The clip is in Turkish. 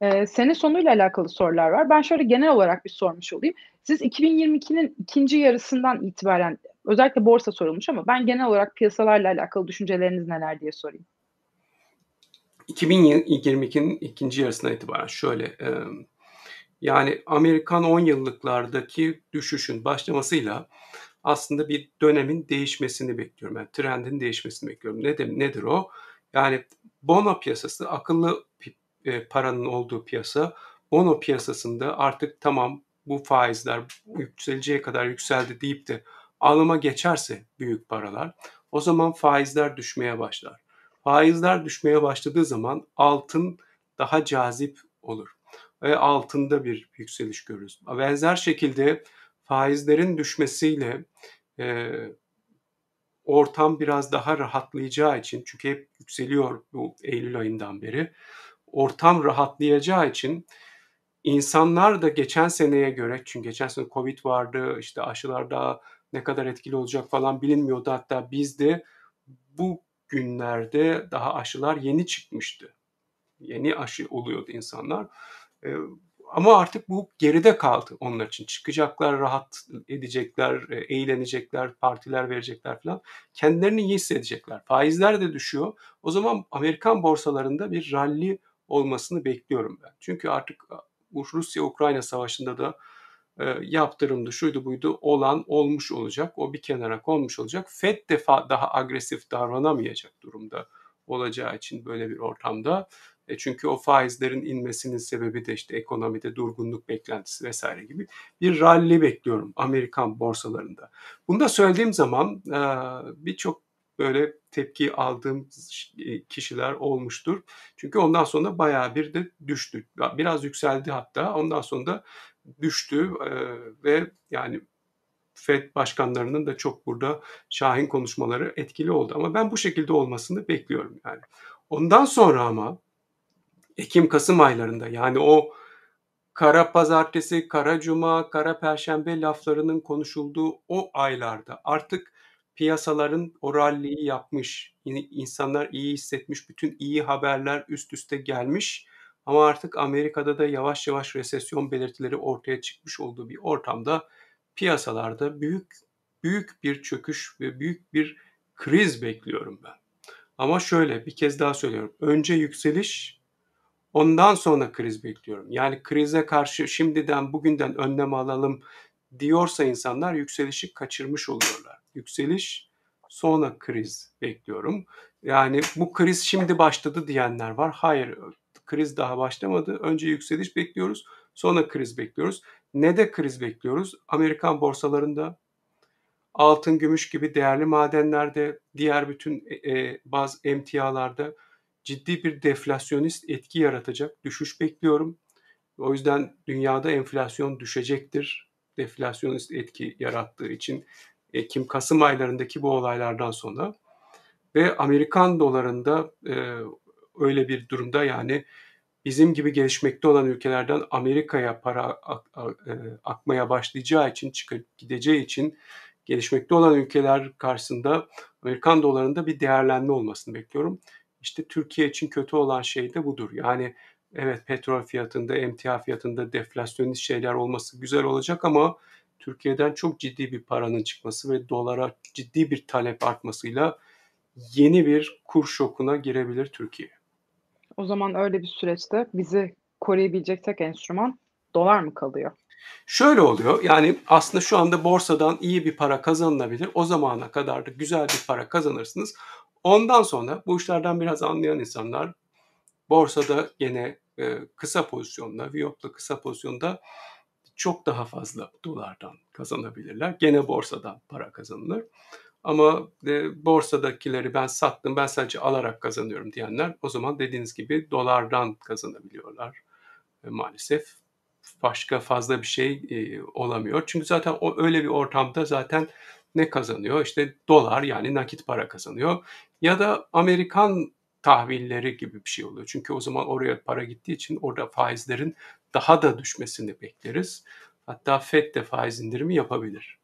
E, sene sonuyla alakalı sorular var. Ben şöyle genel olarak bir sormuş olayım. Siz 2022'nin ikinci yarısından itibaren özellikle borsa sorulmuş ama ben genel olarak piyasalarla alakalı düşünceleriniz neler diye sorayım. 2022'nin ikinci yarısından itibaren şöyle e, yani Amerikan 10 yıllıklardaki düşüşün başlamasıyla aslında bir dönemin değişmesini bekliyorum. Yani trendin değişmesini bekliyorum. Ne de, nedir o? Yani bono piyasası akıllı e, paranın olduğu piyasa. Bono piyasasında artık tamam bu faizler yükseleceğe kadar yükseldi deyip de alıma geçerse büyük paralar o zaman faizler düşmeye başlar. Faizler düşmeye başladığı zaman altın daha cazip olur ve altında bir yükseliş görürüz. Benzer şekilde faizlerin düşmesiyle e, ortam biraz daha rahatlayacağı için çünkü hep yükseliyor bu Eylül ayından beri ortam rahatlayacağı için insanlar da geçen seneye göre çünkü geçen sene Covid vardı işte aşılar daha ne kadar etkili olacak falan bilinmiyordu hatta bizde bu günlerde daha aşılar yeni çıkmıştı. Yeni aşı oluyordu insanlar. Ee, ama artık bu geride kaldı onlar için. Çıkacaklar, rahat edecekler, e, eğlenecekler, partiler verecekler falan. Kendilerini iyi hissedecekler. Faizler de düşüyor. O zaman Amerikan borsalarında bir rally olmasını bekliyorum ben. Çünkü artık Rusya-Ukrayna savaşında da e, yaptırımdı, şuydu buydu olan olmuş olacak. O bir kenara konmuş olacak. FED defa daha agresif davranamayacak durumda olacağı için böyle bir ortamda. E çünkü o faizlerin inmesinin sebebi de işte ekonomide durgunluk beklentisi vesaire gibi bir ralli bekliyorum Amerikan borsalarında. Bunu da söylediğim zaman e, birçok böyle tepki aldığım e, kişiler olmuştur. Çünkü ondan sonra bayağı bir de düştü. Biraz yükseldi hatta. Ondan sonra da düştü e, ve yani FED başkanlarının da çok burada şahin konuşmaları etkili oldu. Ama ben bu şekilde olmasını bekliyorum yani. Ondan sonra ama Ekim-Kasım aylarında yani o kara pazartesi, kara cuma, kara perşembe laflarının konuşulduğu o aylarda artık piyasaların o ralliyi yapmış. Yine insanlar iyi hissetmiş. Bütün iyi haberler üst üste gelmiş. Ama artık Amerika'da da yavaş yavaş resesyon belirtileri ortaya çıkmış olduğu bir ortamda piyasalarda büyük büyük bir çöküş ve büyük bir kriz bekliyorum ben. Ama şöyle bir kez daha söylüyorum. Önce yükseliş, ondan sonra kriz bekliyorum. Yani krize karşı şimdiden bugünden önlem alalım diyorsa insanlar yükselişi kaçırmış oluyorlar yükseliş, sonra kriz bekliyorum. Yani bu kriz şimdi başladı diyenler var. Hayır, kriz daha başlamadı. Önce yükseliş bekliyoruz, sonra kriz bekliyoruz. Ne de kriz bekliyoruz? Amerikan borsalarında, altın, gümüş gibi değerli madenlerde, diğer bütün e, e bazı emtialarda ciddi bir deflasyonist etki yaratacak düşüş bekliyorum. O yüzden dünyada enflasyon düşecektir. Deflasyonist etki yarattığı için Ekim-Kasım aylarındaki bu olaylardan sonra ve Amerikan dolarında e, öyle bir durumda yani bizim gibi gelişmekte olan ülkelerden Amerika'ya para ak, e, akmaya başlayacağı için çıkıp gideceği için gelişmekte olan ülkeler karşısında Amerikan dolarında bir değerlenme olmasını bekliyorum. İşte Türkiye için kötü olan şey de budur. Yani evet petrol fiyatında, emtia fiyatında deflasyonist şeyler olması güzel olacak ama Türkiye'den çok ciddi bir paranın çıkması ve dolara ciddi bir talep artmasıyla yeni bir kur şokuna girebilir Türkiye. O zaman öyle bir süreçte bizi koruyabilecek tek enstrüman dolar mı kalıyor? Şöyle oluyor yani aslında şu anda borsadan iyi bir para kazanılabilir. O zamana kadar da güzel bir para kazanırsınız. Ondan sonra bu işlerden biraz anlayan insanlar borsada yine e, kısa pozisyonda, viyopla kısa pozisyonda çok daha fazla dolardan kazanabilirler. Gene borsadan para kazanılır. Ama e, borsadakileri ben sattım, ben sadece alarak kazanıyorum diyenler o zaman dediğiniz gibi dolardan kazanabiliyorlar e, maalesef. Başka fazla bir şey e, olamıyor. Çünkü zaten o, öyle bir ortamda zaten ne kazanıyor? İşte dolar yani nakit para kazanıyor. Ya da Amerikan tahvilleri gibi bir şey oluyor. Çünkü o zaman oraya para gittiği için orada faizlerin daha da düşmesini bekleriz. Hatta FED de faiz indirimi yapabilir.